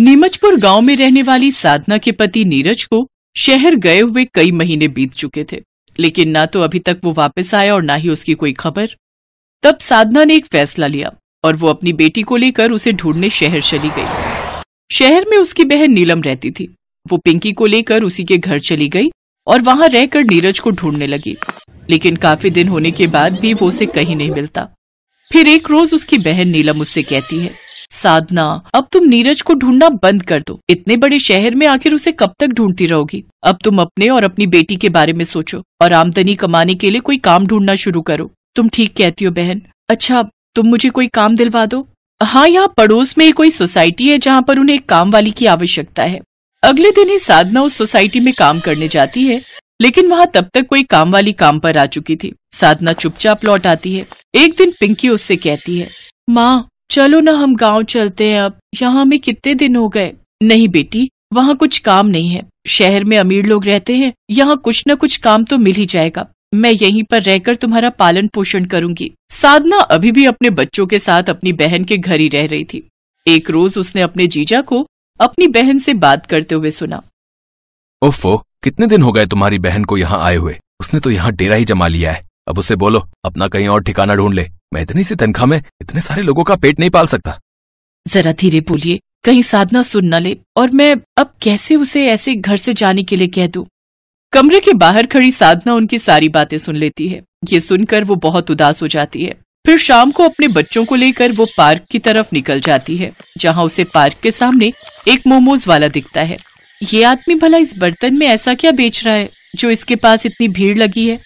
नीमचपुर गांव में रहने वाली साधना के पति नीरज को शहर गए हुए कई महीने बीत चुके थे लेकिन ना तो अभी तक वो वापस आया और ना ही उसकी कोई खबर तब साधना ने एक फैसला लिया और वो अपनी बेटी को लेकर उसे ढूंढने शहर चली गई शहर में उसकी बहन नीलम रहती थी वो पिंकी को लेकर उसी के घर चली गई और वहां रहकर नीरज को ढूंढने लगी लेकिन काफी दिन होने के बाद भी वो उसे कहीं नहीं मिलता फिर एक रोज उसकी बहन नीलम उससे कहती है साधना अब तुम नीरज को ढूंढना बंद कर दो इतने बड़े शहर में आखिर उसे कब तक ढूंढती रहोगी अब तुम अपने और अपनी बेटी के बारे में सोचो और आमदनी कमाने के लिए कोई काम ढूंढना शुरू करो तुम ठीक कहती हो बहन अच्छा तुम मुझे कोई काम दिलवा दो हाँ यहाँ पड़ोस में ही कोई सोसाइटी है जहाँ पर उन्हें एक काम वाली की आवश्यकता है अगले दिन ही साधना उस सोसाइटी में काम करने जाती है लेकिन वहाँ तब तक कोई काम वाली काम पर आ चुकी थी साधना चुपचाप लौट आती है एक दिन पिंकी उससे कहती है माँ चलो ना हम गांव चलते हैं अब यहाँ हमें कितने दिन हो गए नहीं बेटी वहाँ कुछ काम नहीं है शहर में अमीर लोग रहते हैं यहाँ कुछ न कुछ काम तो मिल ही जाएगा मैं यहीं पर रहकर तुम्हारा पालन पोषण करूंगी साधना अभी भी अपने बच्चों के साथ अपनी बहन के घर ही रह रही थी एक रोज उसने अपने जीजा को अपनी बहन से बात करते हुए सुना ओफो कितने दिन हो गए तुम्हारी बहन को यहाँ आए हुए उसने तो यहाँ डेरा ही जमा लिया है अब उसे बोलो अपना कहीं और ठिकाना ढूंढ ले मैं इतनी सी तनख्वाह में इतने सारे लोगों का पेट नहीं पाल सकता जरा धीरे बोलिए कहीं साधना सुन न ले और मैं अब कैसे उसे ऐसे घर से जाने के लिए कह दू कमरे के बाहर खड़ी साधना उनकी सारी बातें सुन लेती है ये सुनकर वो बहुत उदास हो जाती है फिर शाम को अपने बच्चों को लेकर वो पार्क की तरफ निकल जाती है जहाँ उसे पार्क के सामने एक मोमोज वाला दिखता है ये आदमी भला इस बर्तन में ऐसा क्या बेच रहा है जो इसके पास इतनी भीड़ लगी है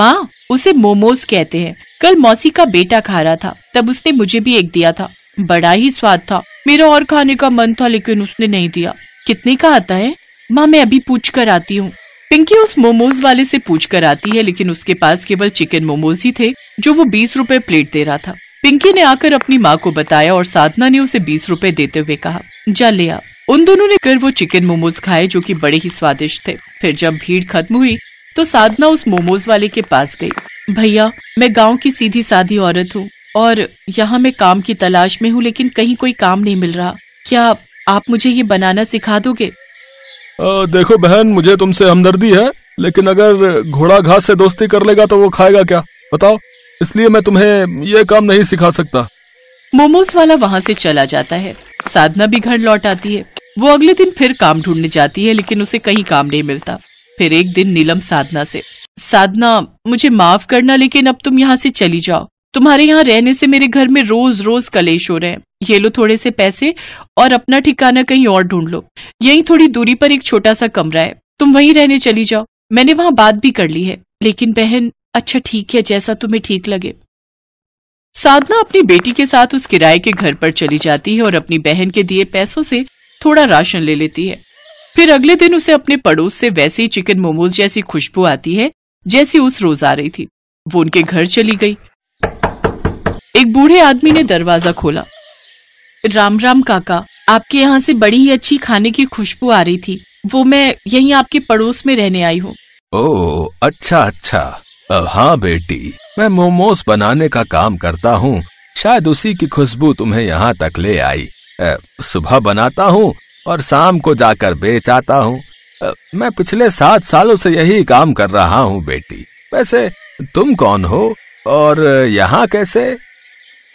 माँ उसे मोमोज कहते हैं कल मौसी का बेटा खा रहा था तब उसने मुझे भी एक दिया था बड़ा ही स्वाद था मेरा और खाने का मन था लेकिन उसने नहीं दिया कितने का आता है माँ मैं अभी पूछ कर आती हूँ पिंकी उस मोमोज वाले से पूछ कर आती है लेकिन उसके पास केवल चिकन मोमोज ही थे जो वो बीस रूपए प्लेट दे रहा था पिंकी ने आकर अपनी माँ को बताया और साधना ने उसे बीस रूपए देते हुए कहा जा ले आ उन दोनों ने कर वो चिकन मोमोज खाए जो कि बड़े ही स्वादिष्ट थे फिर जब भीड़ खत्म हुई तो साधना उस मोमोज वाले के पास गई भैया मैं गांव की सीधी सादी औरत हूँ और यहाँ मैं काम की तलाश में हूँ लेकिन कहीं कोई काम नहीं मिल रहा क्या आप मुझे ये बनाना सिखा दोगे आ, देखो बहन मुझे तुमसे हमदर्दी है लेकिन अगर घोड़ा घास से दोस्ती कर लेगा तो वो खाएगा क्या बताओ इसलिए मैं तुम्हें ये काम नहीं सिखा सकता मोमोज वाला वहाँ से चला जाता है साधना भी घर लौट आती है वो अगले दिन फिर काम ढूंढने जाती है लेकिन उसे कहीं काम नहीं मिलता फिर एक दिन नीलम साधना से साधना मुझे माफ करना लेकिन अब तुम यहाँ से चली जाओ तुम्हारे यहाँ रहने से मेरे घर में रोज रोज कलेश हो रहे हैं ये लो थोड़े से पैसे और अपना ठिकाना कहीं और ढूंढ लो यही थोड़ी दूरी पर एक छोटा सा कमरा है तुम वहीं रहने चली जाओ मैंने वहां बात भी कर ली है लेकिन बहन अच्छा ठीक है जैसा तुम्हें ठीक लगे साधना अपनी बेटी के साथ उस किराए के घर पर चली जाती है और अपनी बहन के दिए पैसों से थोड़ा राशन ले लेती है फिर अगले दिन उसे अपने पड़ोस से वैसे ही चिकन मोमोज जैसी खुशबू आती है जैसी उस रोज आ रही थी वो उनके घर चली गई एक बूढ़े आदमी ने दरवाजा खोला राम राम काका आपके यहाँ से बड़ी ही अच्छी खाने की खुशबू आ रही थी वो मैं यहीं आपके पड़ोस में रहने आई हूँ ओ अच्छा अच्छा हाँ बेटी मैं मोमोज बनाने का काम करता हूँ शायद उसी की खुशबू तुम्हें यहाँ तक ले आई सुबह बनाता हूँ और शाम को जाकर बेच आता हूँ मैं पिछले सात सालों से यही काम कर रहा हूँ बेटी वैसे तुम कौन हो और यहाँ कैसे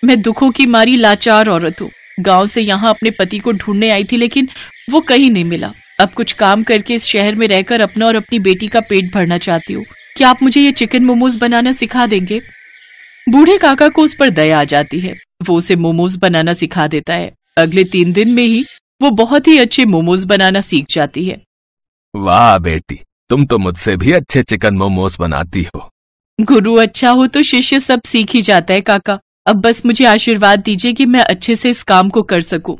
मैं दुखों की मारी लाचार औरत हूँ गांव से यहाँ अपने पति को ढूंढने आई थी लेकिन वो कहीं नहीं मिला अब कुछ काम करके इस शहर में रहकर अपना और अपनी बेटी का पेट भरना चाहती हूँ क्या आप मुझे ये चिकन मोमोज बनाना सिखा देंगे बूढ़े काका को उस पर दया आ जाती है वो उसे मोमोज बनाना सिखा देता है अगले तीन दिन में ही वो बहुत ही अच्छे मोमोज बनाना सीख जाती है वाह बेटी तुम तो मुझसे भी अच्छे चिकन मोमोज बनाती हो गुरु अच्छा हो तो शिष्य सब सीख ही जाता है काका अब बस मुझे आशीर्वाद दीजिए कि मैं अच्छे से इस काम को कर सकूं।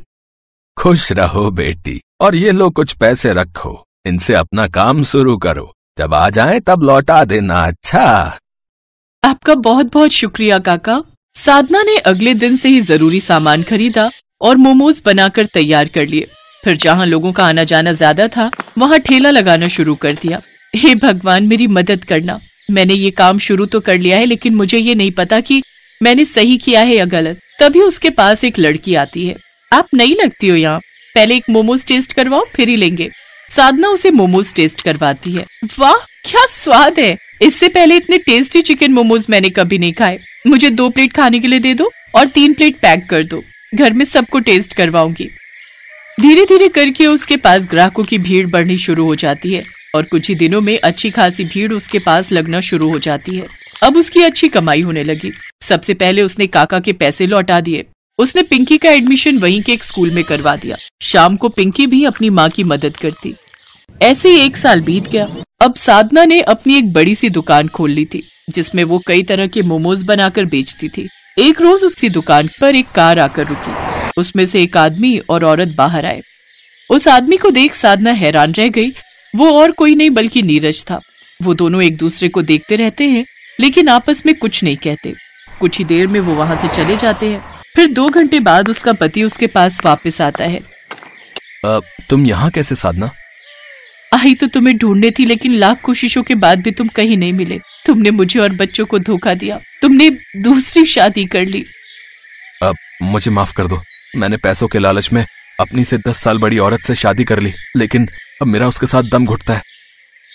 खुश रहो बेटी और ये लो कुछ पैसे रखो इनसे अपना काम शुरू करो जब आ जाए तब लौटा देना अच्छा आपका बहुत बहुत शुक्रिया काका साधना ने अगले दिन से ही जरूरी सामान खरीदा और मोमोज बनाकर तैयार कर लिए फिर जहाँ लोगों का आना जाना ज्यादा था वहाँ ठेला लगाना शुरू कर दिया हे भगवान मेरी मदद करना मैंने ये काम शुरू तो कर लिया है लेकिन मुझे ये नहीं पता कि मैंने सही किया है या गलत तभी उसके पास एक लड़की आती है आप नहीं लगती हो यहाँ पहले एक मोमोज टेस्ट करवाओ फिर ही लेंगे साधना उसे मोमोज टेस्ट करवाती है वाह क्या स्वाद है इससे पहले इतने टेस्टी चिकन मोमोज मैंने कभी नहीं खाए मुझे दो प्लेट खाने के लिए दे दो और तीन प्लेट पैक कर दो घर में सबको टेस्ट करवाऊंगी धीरे धीरे करके उसके पास ग्राहकों की भीड़ बढ़नी शुरू हो जाती है और कुछ ही दिनों में अच्छी खासी भीड़ उसके पास लगना शुरू हो जाती है अब उसकी अच्छी कमाई होने लगी सबसे पहले उसने काका के पैसे लौटा दिए उसने पिंकी का एडमिशन वहीं के एक स्कूल में करवा दिया शाम को पिंकी भी अपनी माँ की मदद करती ऐसे ही एक साल बीत गया अब साधना ने अपनी एक बड़ी सी दुकान खोल ली थी जिसमें वो कई तरह के मोमोज बनाकर बेचती थी एक रोज उसकी दुकान पर एक कार आकर रुकी उसमें से एक आदमी और औरत बाहर आए उस आदमी को देख साधना हैरान रह गई वो और कोई नहीं बल्कि नीरज था वो दोनों एक दूसरे को देखते रहते हैं लेकिन आपस में कुछ नहीं कहते कुछ ही देर में वो वहाँ से चले जाते हैं फिर दो घंटे बाद उसका पति उसके पास वापस आता है आ, तुम यहाँ कैसे साधना आई तो तुम्हें ढूंढने थी लेकिन लाख कोशिशों के बाद भी तुम कहीं नहीं मिले तुमने मुझे और बच्चों को धोखा दिया तुमने दूसरी शादी कर ली अब मुझे माफ कर दो मैंने पैसों के लालच में अपनी से दस साल बड़ी औरत से शादी कर ली लेकिन अब मेरा उसके साथ दम घुटता है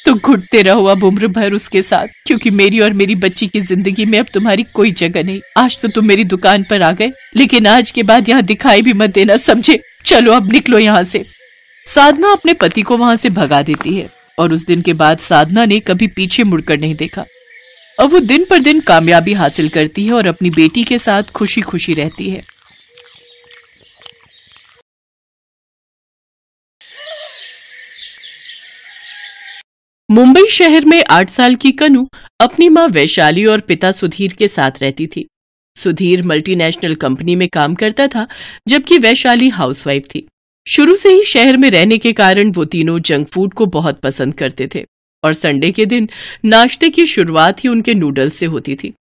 तो घुटते रहो अब उम्र भर उसके साथ क्योंकि मेरी और मेरी बच्ची की जिंदगी में अब तुम्हारी कोई जगह नहीं आज तो तुम मेरी दुकान पर आ गए लेकिन आज के बाद यहाँ दिखाई भी मत देना समझे चलो अब निकलो यहाँ से साधना अपने पति को वहाँ से भगा देती है और उस दिन के बाद साधना ने कभी पीछे मुड़कर नहीं देखा अब वो दिन पर दिन कामयाबी हासिल करती है और अपनी बेटी के साथ खुशी खुशी रहती है मुंबई शहर में आठ साल की कनु अपनी माँ वैशाली और पिता सुधीर के साथ रहती थी सुधीर मल्टीनेशनल कंपनी में काम करता था जबकि वैशाली हाउसवाइफ थी शुरू से ही शहर में रहने के कारण वो तीनों जंक फूड को बहुत पसंद करते थे और संडे के दिन नाश्ते की शुरुआत ही उनके नूडल्स से होती थी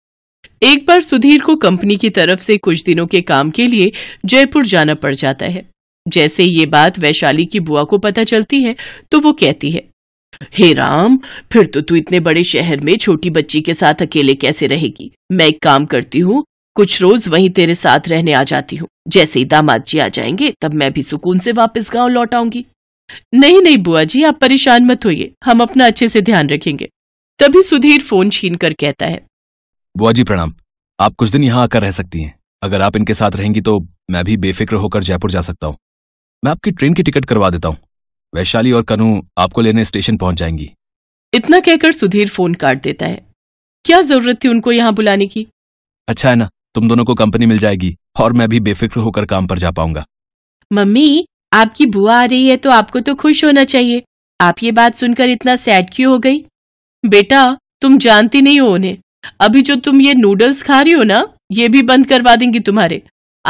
एक बार सुधीर को कंपनी की तरफ से कुछ दिनों के काम के लिए जयपुर जाना पड़ जाता है जैसे ये बात वैशाली की बुआ को पता चलती है तो वो कहती है हे राम फिर तो तू इतने बड़े शहर में छोटी बच्ची के साथ अकेले कैसे रहेगी मैं एक काम करती हूँ कुछ रोज वहीं तेरे साथ रहने आ जाती हूँ जैसे ही दामाद जी आ जाएंगे तब मैं भी सुकून से वापस गांव लौट आऊंगी नहीं नहीं बुआ जी आप परेशान मत होइए हम अपना अच्छे से ध्यान रखेंगे तभी सुधीर फोन छीन कर कहता है बुआ जी प्रणाम आप कुछ दिन यहाँ आकर रह सकती हैं अगर आप इनके साथ रहेंगी तो मैं भी बेफिक्र होकर जयपुर जा सकता हूँ मैं आपकी ट्रेन की टिकट करवा देता हूँ वैशाली और कनु आपको लेने स्टेशन पहुंच जाएंगी इतना कहकर सुधीर फोन काट देता है क्या जरूरत थी उनको यहाँ बुलाने की अच्छा है ना तुम दोनों को कंपनी मिल जाएगी और मैं भी बेफिक्र होकर काम पर जा पाऊंगा मम्मी आपकी बुआ आ रही है तो आपको तो खुश होना चाहिए आप ये बात सुनकर इतना सैड क्यों हो गई बेटा तुम जानती नहीं हो उन्हें अभी जो तुम ये नूडल्स खा रही हो ना ये भी बंद करवा देंगी तुम्हारे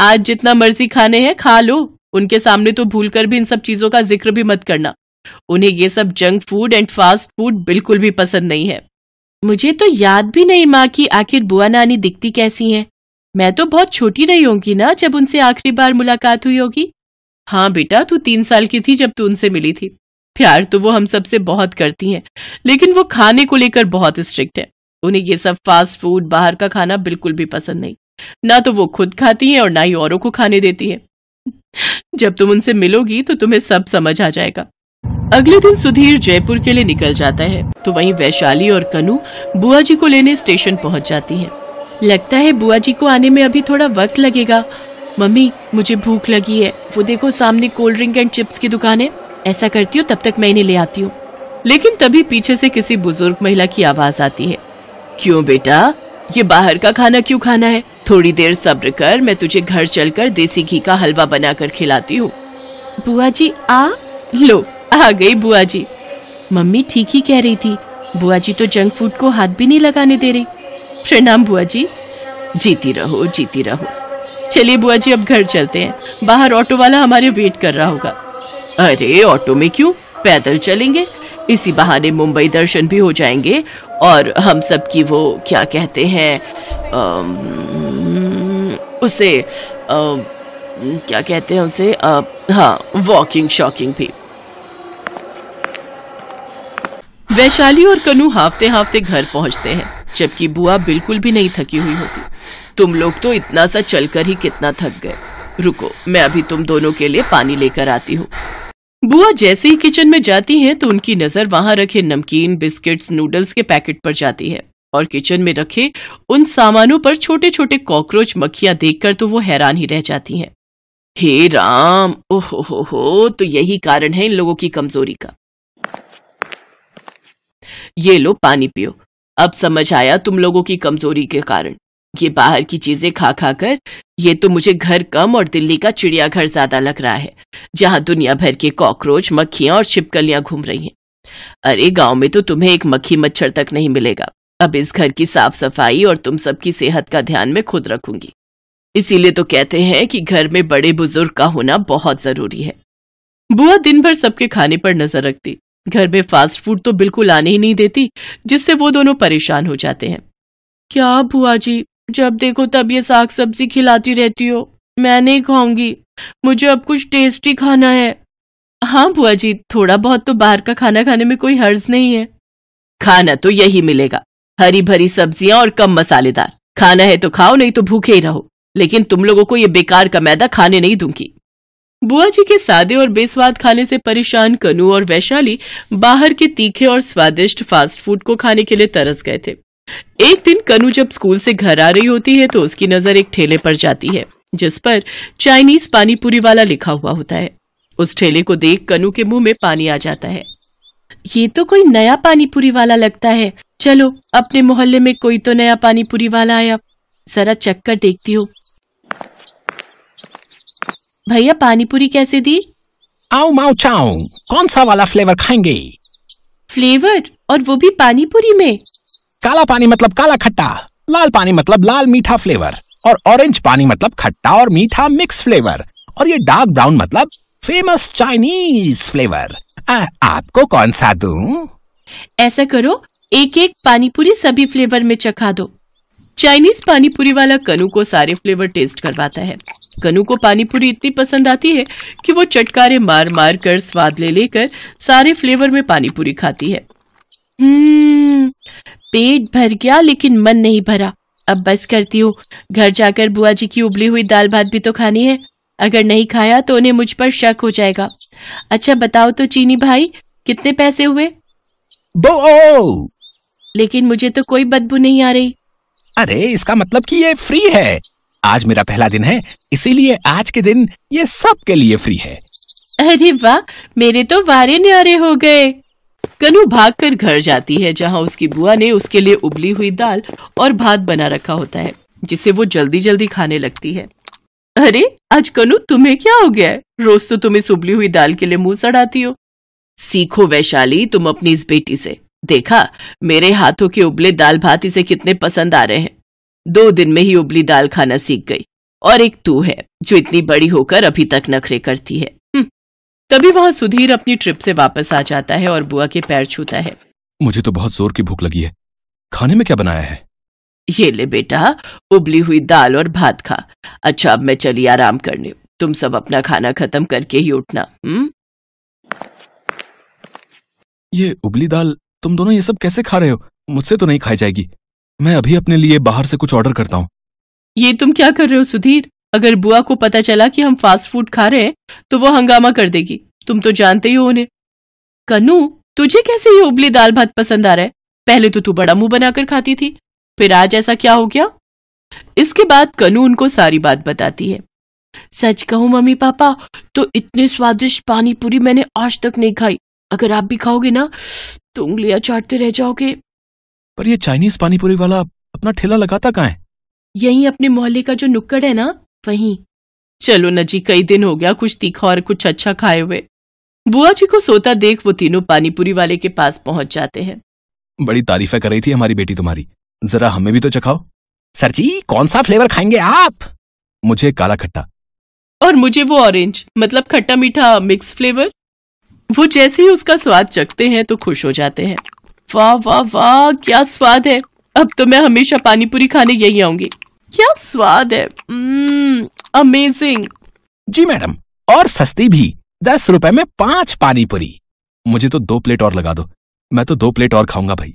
आज जितना मर्जी खाने हैं खा लो उनके सामने तो भूलकर भी इन सब चीजों का जिक्र भी मत करना उन्हें ये सब junk food and fast food बिल्कुल भी पसंद नहीं है मुझे तो याद भी नहीं माँ की आखिर बुआ नानी दिखती कैसी हैं मैं तो बहुत छोटी रही होंगी ना जब उनसे आखिरी बार मुलाकात हुई होगी हाँ बेटा तू तीन साल की थी जब तू उनसे मिली थी प्यार तो वो हम सबसे बहुत करती हैं लेकिन वो खाने को लेकर बहुत स्ट्रिक्ट है उन्हें ये सब फास्ट फूड बाहर का खाना बिल्कुल भी पसंद नहीं ना तो वो खुद खाती है और ना ही औरों को खाने देती है जब तुम उनसे मिलोगी तो तुम्हें सब समझ आ जाएगा अगले दिन सुधीर जयपुर के लिए निकल जाता है तो वहीं वैशाली और कनु बुआ जी को लेने स्टेशन पहुंच जाती है लगता है बुआ जी को आने में अभी थोड़ा वक्त लगेगा मम्मी मुझे भूख लगी है वो देखो सामने कोल्ड ड्रिंक एंड चिप्स की दुकान है ऐसा करती हूँ तब तक मैं इन्हें ले आती हूँ लेकिन तभी पीछे से किसी बुजुर्ग महिला की आवाज आती है क्यों बेटा ये बाहर का खाना क्यों खाना है थोड़ी देर सब्र कर मैं तुझे घर चलकर देसी घी का हलवा बनाकर खिलाती हूँ बुआ जी आ लो आ गई बुआ जी मम्मी ठीक ही कह रही थी बुआ जी तो जंक फूड को हाथ भी नहीं लगाने दे रही प्रणाम बुआ जी जीती रहो जीती रहो चलिए बुआ जी अब घर चलते हैं बाहर ऑटो वाला हमारे वेट कर रहा होगा अरे ऑटो में क्यों पैदल चलेंगे इसी बहाने मुंबई दर्शन भी हो जाएंगे और हम सब की वो क्या कहते हैं उसे आ, क्या कहते हैं उसे आ, हाँ वॉकिंग शॉकिंग भी वैशाली और कनु हाफते हाफते घर पहुंचते हैं जबकि बुआ बिल्कुल भी नहीं थकी हुई होती तुम लोग तो इतना सा चलकर ही कितना थक गए रुको मैं अभी तुम दोनों के लिए पानी लेकर आती हूँ बुआ जैसे ही किचन में जाती हैं तो उनकी नजर वहाँ रखे नमकीन बिस्किट्स नूडल्स के पैकेट पर जाती है और किचन में रखे उन सामानों पर छोटे छोटे कॉकरोच मक्खियां देखकर तो वो हैरान ही रह जाती हैं हे राम ओहो हो हो तो यही कारण है इन लोगों की कमजोरी का ये लो पानी पियो अब समझ आया तुम लोगों की कमजोरी के कारण ये बाहर की चीजें खा खा कर ये तो मुझे घर कम और दिल्ली का चिड़ियाघर ज्यादा लग रहा है जहां दुनिया भर के कॉकरोच मक्खियां और छिपकलियां घूम रही हैं अरे गांव में तो तुम्हें एक मक्खी मच्छर तक नहीं मिलेगा अब इस घर की साफ सफाई और तुम सबकी सेहत का ध्यान मैं खुद रखूंगी इसीलिए तो कहते हैं कि घर में बड़े बुजुर्ग का होना बहुत जरूरी है बुआ दिन भर सबके खाने पर नजर रखती घर में फास्ट फूड तो बिल्कुल आने ही नहीं देती जिससे वो दोनों परेशान हो जाते हैं क्या बुआ जी जब देखो तब ये साग सब्जी खिलाती रहती हो मैं नहीं खाऊंगी मुझे अब कुछ टेस्टी खाना है हाँ बुआ जी थोड़ा बहुत तो बाहर का खाना खाने में कोई हर्ज नहीं है खाना तो यही मिलेगा हरी भरी सब्जियां और कम मसालेदार खाना है तो खाओ नहीं तो भूखे ही रहो लेकिन तुम लोगों को ये बेकार का मैदा खाने नहीं दूंगी बुआ जी के सादे और बेस्वाद खाने से परेशान कनु और वैशाली बाहर के तीखे और स्वादिष्ट फास्ट फूड को खाने के लिए तरस गए थे एक दिन कनु जब स्कूल से घर आ रही होती है तो उसकी नजर एक ठेले पर जाती है जिस पर चाइनीज पानीपुरी वाला लिखा हुआ होता है उस ठेले को देख कनु के मुंह में पानी आ जाता है ये तो कोई नया पानीपुरी वाला लगता है चलो अपने मोहल्ले में कोई तो नया पानी पूरी वाला आया जरा कर देखती हो भैया पानी पूरी कैसे दी आओ माओ चाओ कौन सा वाला फ्लेवर खाएंगे फ्लेवर और वो भी पानी पूरी में काला पानी मतलब काला खट्टा लाल पानी मतलब लाल मीठा फ्लेवर और ऑरेंज पानी मतलब खट्टा और मीठा मिक्स फ्लेवर और ये डार्क ब्राउन मतलब फेमस चाइनीज फ्लेवर आ, आपको कौन सा दूं? ऐसा करो एक एक पानीपुरी सभी फ्लेवर में चखा दो चाइनीज पानीपुरी वाला कनु को सारे फ्लेवर टेस्ट करवाता है कनु को पानीपुरी इतनी पसंद आती है कि वो चटकारे मार मार कर स्वाद ले लेकर सारे फ्लेवर में पानीपुरी खाती है हम्म, पेट भर गया लेकिन मन नहीं भरा अब बस करती हूँ घर जाकर बुआ जी की उबली हुई दाल भात भी तो खानी है अगर नहीं खाया तो उन्हें मुझ पर शक हो जाएगा अच्छा बताओ तो चीनी भाई कितने पैसे हुए बो लेकिन मुझे तो कोई बदबू नहीं आ रही अरे इसका मतलब कि ये फ्री है आज मेरा पहला दिन है इसीलिए आज के दिन ये सबके लिए फ्री है अरे वाह मेरे तो वारे न्यारे हो गए कनु भाग कर घर जाती है जहाँ उसकी बुआ ने उसके लिए उबली हुई दाल और भात बना रखा होता है जिसे वो जल्दी जल्दी खाने लगती है अरे आज कनु तुम्हें क्या हो गया रोज तो तुम इस उबली हुई दाल के लिए मुंह सड़ाती हो सीखो वैशाली तुम अपनी इस बेटी से देखा मेरे हाथों के उबले दाल भात इसे कितने पसंद आ रहे हैं दो दिन में ही उबली दाल खाना सीख गई और एक तू है जो इतनी बड़ी होकर अभी तक नखरे करती है हम्म, तभी वहां सुधीर अपनी ट्रिप से वापस आ जाता है और बुआ के पैर छूता है मुझे तो बहुत जोर की भूख लगी है खाने में क्या बनाया है ये ले बेटा उबली हुई दाल और भात खा अच्छा अब मैं चली आराम करने तुम सब अपना खाना खत्म करके ही उठना हुँ? हम्म? ये उबली दाल तुम दोनों ये सब कैसे खा रहे हो मुझसे तो नहीं खाई जाएगी मैं अभी अपने लिए बाहर से कुछ ऑर्डर करता हूँ ये तुम क्या कर रहे हो सुधीर अगर बुआ को पता चला कि हम फास्ट फूड खा रहे हैं तो वो हंगामा कर देगी तुम तो जानते ही हो उन्हें कनू तुझे कैसे ये उबली दाल भात पसंद आ रहा है पहले तो तू बड़ा मुंह बनाकर खाती थी फिर आज ऐसा क्या हो गया इसके बाद कनु उनको सारी बात बताती है सच कहूं मम्मी पापा तो इतने स्वादिष्ट पानी पूरी मैंने आज तक नहीं खाई अगर आप भी खाओगे ना तो उंगलियां चाटते रह जाओगे पर ये चाइनीज पानीपुरी वाला अपना ठेला लगाता कहा है यही अपने मोहल्ले का जो नुक्कड़ है ना वही चलो न जी कई दिन हो गया कुछ तीखा और कुछ अच्छा खाए हुए बुआ जी को सोता देख वो तीनों पानीपुरी वाले के पास पहुंच जाते हैं बड़ी तारीफ कर रही थी हमारी बेटी तुम्हारी जरा हमें भी तो चखाओ सर जी कौन सा फ्लेवर खाएंगे आप मुझे काला खट्टा और मुझे वो ऑरेंज मतलब खट्टा मीठा मिक्स फ्लेवर वो जैसे ही उसका स्वाद चखते हैं तो खुश हो जाते हैं वाह वाह वाह क्या स्वाद है अब तो मैं हमेशा पानी पूरी खाने यही आऊंगी क्या स्वाद है अमेजिंग हम्म, जी मैडम और सस्ती भी दस रुपए में पांच पानी पूरी मुझे तो दो प्लेट और लगा दो मैं तो दो प्लेट और खाऊंगा भाई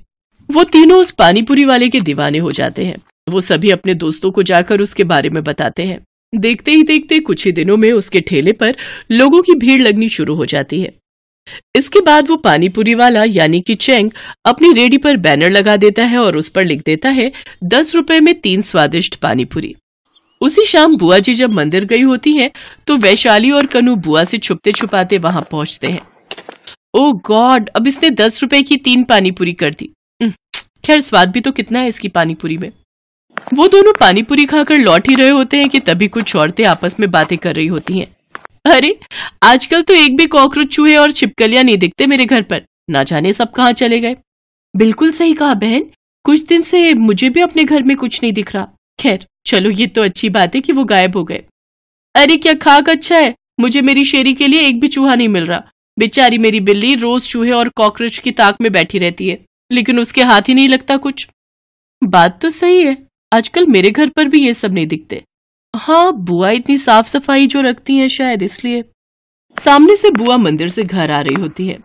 वो तीनों उस पानी पूरी वाले के दीवाने हो जाते हैं वो सभी अपने दोस्तों को जाकर उसके बारे में बताते हैं देखते ही देखते कुछ ही दिनों में उसके ठेले पर लोगों की भीड़ लगनी शुरू हो जाती है इसके बाद वो पानीपुरी वाला यानी कि चेंग अपनी रेडी पर बैनर लगा देता है और उस पर लिख देता है दस रुपए में तीन स्वादिष्ट पानीपुरी उसी शाम बुआ जी जब मंदिर गई होती हैं, तो वैशाली और कनु बुआ से छुपते छुपाते वहां पहुंचते हैं ओ oh गॉड अब इसने दस रुपए की तीन पानीपुरी कर दी खैर स्वाद भी तो कितना है इसकी पानीपुरी में वो दोनों पानीपुरी खाकर लौट ही रहे होते हैं कि तभी कुछ औरतें आपस में बातें कर रही होती हैं अरे आजकल तो एक भी कॉकरोच चूहे और छिपकलियां नहीं दिखते मेरे घर पर ना जाने सब कहाँ चले गए बिल्कुल सही कहा बहन कुछ दिन से मुझे भी अपने घर में कुछ नहीं दिख रहा खैर चलो ये तो अच्छी बात है कि वो गायब हो गए अरे क्या खाक अच्छा है मुझे मेरी शेरी के लिए एक भी चूहा नहीं मिल रहा बेचारी मेरी बिल्ली रोज चूहे और कॉकरोच की ताक में बैठी रहती है लेकिन उसके हाथ ही नहीं लगता कुछ बात तो सही है आजकल मेरे घर पर भी ये सब नहीं दिखते हाँ बुआ इतनी साफ सफाई जो रखती हैं शायद इसलिए सामने से बुआ मंदिर से घर आ रही होती है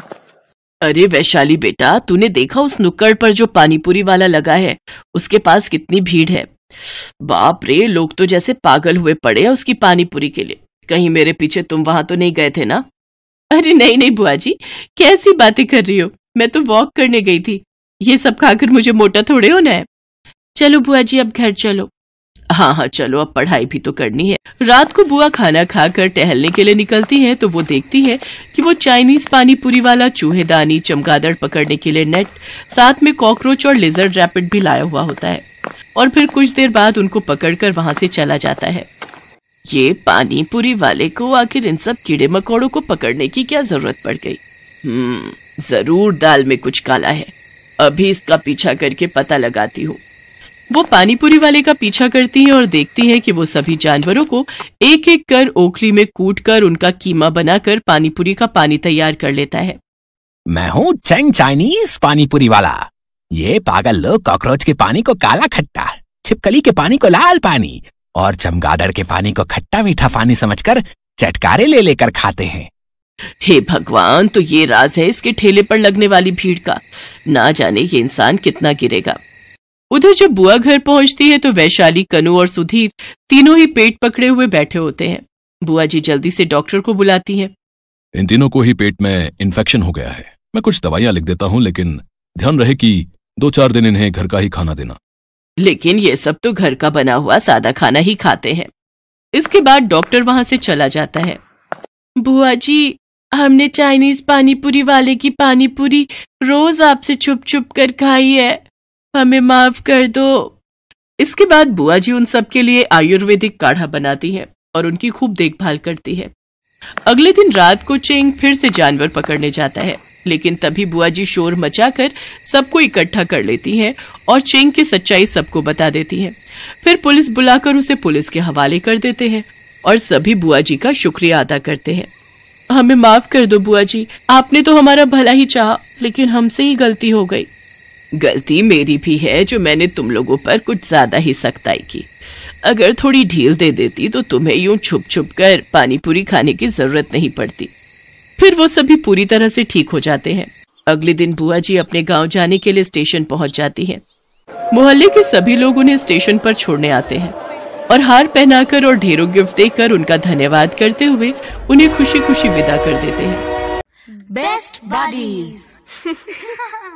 अरे वैशाली बेटा तूने देखा उस नुक्कड़ पर जो पानीपुरी वाला लगा है उसके पास कितनी भीड़ है बाप रे लोग तो जैसे पागल हुए पड़े हैं उसकी पानीपुरी के लिए कहीं मेरे पीछे तुम वहां तो नहीं गए थे ना अरे नहीं नहीं बुआ जी कैसी बातें कर रही हो मैं तो वॉक करने गई थी ये सब खाकर मुझे मोटा थोड़े होना है चलो बुआ जी अब घर चलो हाँ हाँ चलो अब पढ़ाई भी तो करनी है रात को बुआ खाना खाकर टहलने के लिए निकलती है तो वो देखती है कि वो चाइनीज पानी पूरी वाला चूहेदानी चमगादड़ पकड़ने के लिए नेट साथ में कॉकरोच और लेजर रैपिड भी लाया हुआ होता है और फिर कुछ देर बाद उनको पकड़ कर वहां से चला जाता है ये पानी पूरी वाले को आखिर इन सब कीड़े मकोड़ों को पकड़ने की क्या जरूरत पड़ गई हम्म, जरूर दाल में कुछ काला है अभी इसका पीछा करके पता लगाती हूँ वो पानीपुरी वाले का पीछा करती है और देखती है कि वो सभी जानवरों को एक एक कर ओखली में कूट कर उनका कीमा बनाकर पानीपुरी का पानी तैयार कर लेता है मैं हूँ चंग चाइनीज पानीपुरी वाला ये पागल लोग कॉकरोच के पानी को काला खट्टा छिपकली के पानी को लाल पानी और चमगादड़ के पानी को खट्टा मीठा पानी समझकर चटकारे ले लेकर खाते हैं हे भगवान तो ये राज है इसके ठेले पर लगने वाली भीड़ का ना जाने ये इंसान कितना गिरेगा उधर जब बुआ घर पहुंचती है तो वैशाली कनु और सुधीर तीनों ही पेट पकड़े हुए बैठे होते हैं बुआ जी जल्दी से डॉक्टर को बुलाती है इन तीनों को ही पेट में इन्फेक्शन हो गया है मैं कुछ दवाइयाँ लिख देता हूँ लेकिन ध्यान रहे की दो चार दिन इन्हें घर का ही खाना देना लेकिन ये सब तो घर का बना हुआ सादा खाना ही खाते हैं इसके बाद डॉक्टर वहां से चला जाता है बुआ जी हमने चाइनीज पानीपुरी वाले की पानीपुरी रोज आपसे छुप छुप कर खाई है हमें माफ कर दो इसके बाद बुआ जी उन सबके लिए आयुर्वेदिक काढ़ा बनाती है और उनकी खूब देखभाल करती है अगले दिन रात को चेंग फिर से जानवर पकड़ने जाता है लेकिन तभी बुआ जी शोर मचा कर सबको इकट्ठा कर लेती हैं और चेंग की सच्चाई सबको बता देती हैं। फिर पुलिस बुलाकर उसे पुलिस के हवाले कर देते हैं और सभी बुआ जी का शुक्रिया अदा करते हैं हमें माफ कर दो बुआ जी आपने तो हमारा भला ही चाहा लेकिन हमसे ही गलती हो गई गलती मेरी भी है जो मैंने तुम लोगों पर कुछ ज्यादा ही सख्ताई की अगर थोड़ी ढील दे देती तो तुम्हें यूं छुप छुप कर पानी पूरी खाने की जरूरत नहीं पड़ती फिर वो सभी पूरी तरह से ठीक हो जाते हैं अगले दिन बुआ जी अपने गांव जाने के लिए स्टेशन पहुंच जाती हैं। मोहल्ले के सभी लोग उन्हें स्टेशन पर छोड़ने आते हैं और हार पहनाकर और ढेरों गिफ्ट देकर उनका धन्यवाद करते हुए उन्हें खुशी खुशी विदा कर देते हैं बेस्ट बॉडीज